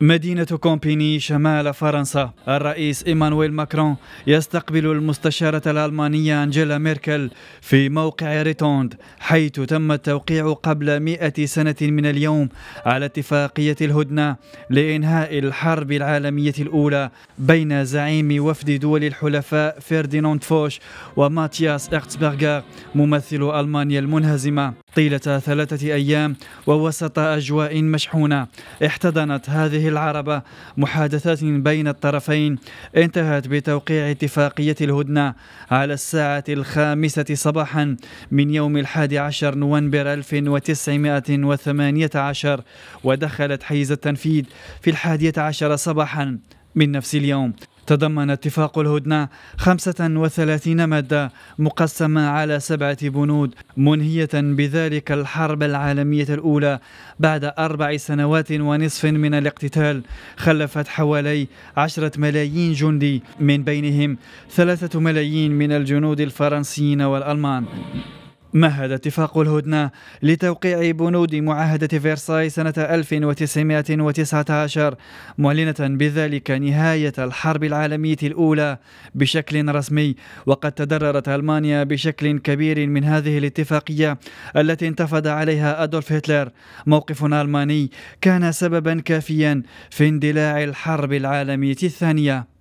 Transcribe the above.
مدينة كومبيني شمال فرنسا الرئيس إيمانويل ماكرون يستقبل المستشارة الألمانية أنجيلا ميركل في موقع ريتوند حيث تم التوقيع قبل مئة سنة من اليوم على اتفاقية الهدنة لإنهاء الحرب العالمية الأولى بين زعيم وفد دول الحلفاء فيرديناند فوش وماتياس إختسبرغر ممثل ألمانيا المنهزمة طيلة ثلاثة أيام ووسط أجواء مشحونة احتضنت هذه العربة محادثات بين الطرفين انتهت بتوقيع اتفاقية الهدنة على الساعة الخامسة صباحا من يوم الحادي عشر نوفمبر 1918 ودخلت حيز التنفيذ في الحادية عشر صباحا من نفس اليوم تضمن اتفاق الهدنة 35 مادة مقسمة على سبعة بنود منهية بذلك الحرب العالمية الأولى بعد أربع سنوات ونصف من الاقتتال خلفت حوالي عشرة ملايين جندي من بينهم ثلاثة ملايين من الجنود الفرنسيين والألمان مهد اتفاق الهدنة لتوقيع بنود معاهدة فيرساي سنة 1919 معلنة بذلك نهاية الحرب العالمية الأولى بشكل رسمي وقد تضررت ألمانيا بشكل كبير من هذه الاتفاقية التي انتفض عليها أدولف هتلر موقف ألماني كان سببا كافيا في اندلاع الحرب العالمية الثانية